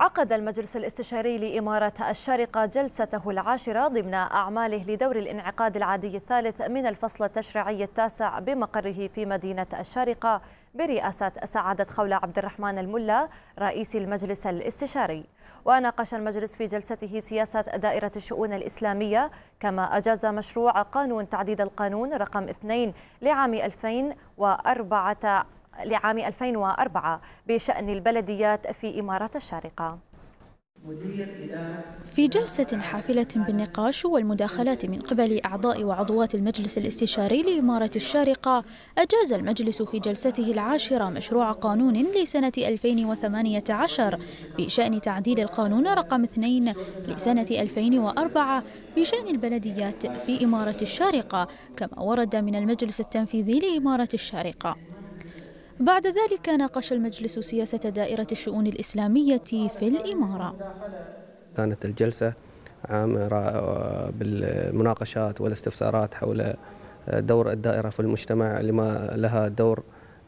عقد المجلس الاستشاري لإمارة الشارقة جلسته العاشرة ضمن أعماله لدور الانعقاد العادي الثالث من الفصل التشريعي التاسع بمقره في مدينة الشارقة برئاسة سعادة خولة عبد الرحمن الملا رئيس المجلس الاستشاري وناقش المجلس في جلسته سياسة دائرة الشؤون الإسلامية كما أجاز مشروع قانون تعديد القانون رقم 2 لعام 2014 لعام 2004 بشأن البلديات في إمارة الشارقة في جلسة حافلة بالنقاش والمداخلات من قبل أعضاء وعضوات المجلس الاستشاري لإمارة الشارقة أجاز المجلس في جلسته العاشرة مشروع قانون لسنة 2018 بشأن تعديل القانون رقم 2 لسنة 2004 بشأن البلديات في إمارة الشارقة كما ورد من المجلس التنفيذي لإمارة الشارقة بعد ذلك ناقش المجلس سياسة دائرة الشؤون الإسلامية في الإمارة كانت الجلسة عامرة بالمناقشات والاستفسارات حول دور الدائرة في المجتمع لما لها دور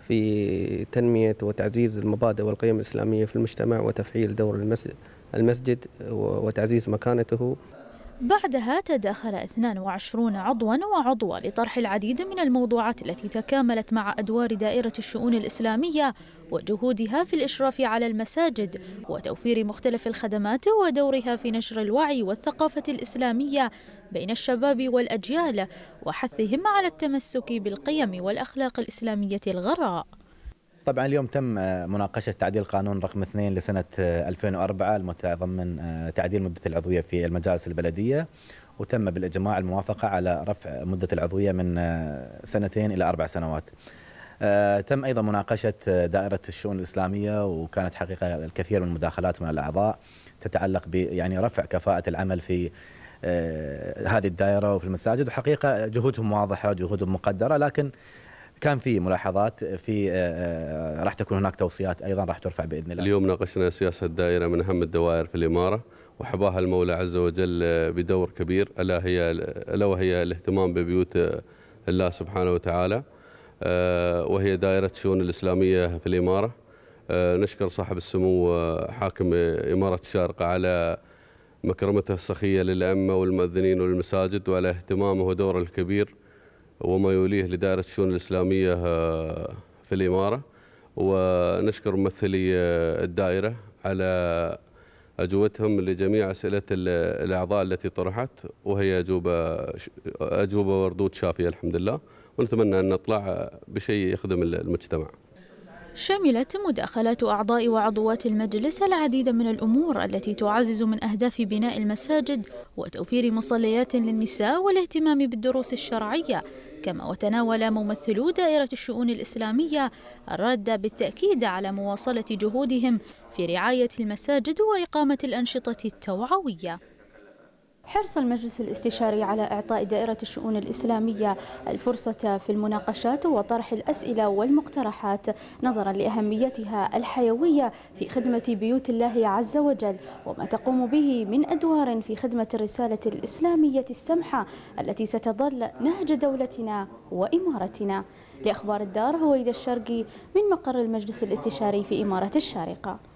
في تنمية وتعزيز المبادئ والقيم الإسلامية في المجتمع وتفعيل دور المسجد وتعزيز مكانته بعدها تداخل 22 عضوا وعضوة لطرح العديد من الموضوعات التي تكاملت مع أدوار دائرة الشؤون الإسلامية وجهودها في الإشراف على المساجد وتوفير مختلف الخدمات ودورها في نشر الوعي والثقافة الإسلامية بين الشباب والأجيال وحثهم على التمسك بالقيم والأخلاق الإسلامية الغراء طبعا اليوم تم آه، مناقشة تعديل قانون رقم 2 لسنة 2004 آه، المتضمن آه، تعديل مدة العضوية في المجالس البلدية وتم بالإجماع الموافقة على رفع مدة العضوية من سنتين إلى أربع سنوات تم أيضا مناقشة دائرة الشؤون الإسلامية وكانت حقيقة الكثير من المداخلات من الأعضاء تتعلق ب يعني رفع كفاءة العمل في هذه الدائرة وفي المساجد وحقيقة جهودهم واضحة وجهودهم مقدرة لكن كان في ملاحظات في آه، آه، راح تكون هناك توصيات ايضا راح ترفع باذن الله اليوم ناقشنا سياسه الدائره من اهم الدوائر في الاماره وحباها المولى عز وجل بدور كبير الا هي الا وهي الاهتمام ببيوت الله سبحانه وتعالى آه، وهي دائره الشؤون الاسلاميه في الاماره نشكر صاحب السمو حاكم اماره الشارقه على مكرمته السخيه للائمه والمؤذنين والمساجد وعلى اهتمامه ودوره الكبير وما يوليه لدائرة الشؤون الإسلامية آه، في الإمارة ونشكر ممثلي آه، الدائرة على أجوبتهم لجميع أسئلة الأعضاء التي طرحت وهي أجوبة أجوبة وردود شافية الحمد لله ونتمنى أن نطلع بشيء يخدم المجتمع شملت مداخلات أعضاء وعضوات المجلس العديد من الأمور التي تعزز من أهداف بناء المساجد وتوفير مصليات للنساء والاهتمام بالدروس الشرعية كما وتناول ممثلو دائرة الشؤون الإسلامية الرد بالتأكيد على مواصلة جهودهم في رعاية المساجد وإقامة الأنشطة التوعوية حرص المجلس الاستشاري على إعطاء دائرة الشؤون الإسلامية الفرصة في المناقشات وطرح الأسئلة والمقترحات نظرا لأهميتها الحيوية في خدمة بيوت الله عز وجل وما تقوم به من أدوار في خدمة الرسالة الإسلامية السمحة التي ستظل نهج دولتنا وإمارتنا لأخبار الدار هويد الشرقي من مقر المجلس الاستشاري في إمارة الشارقة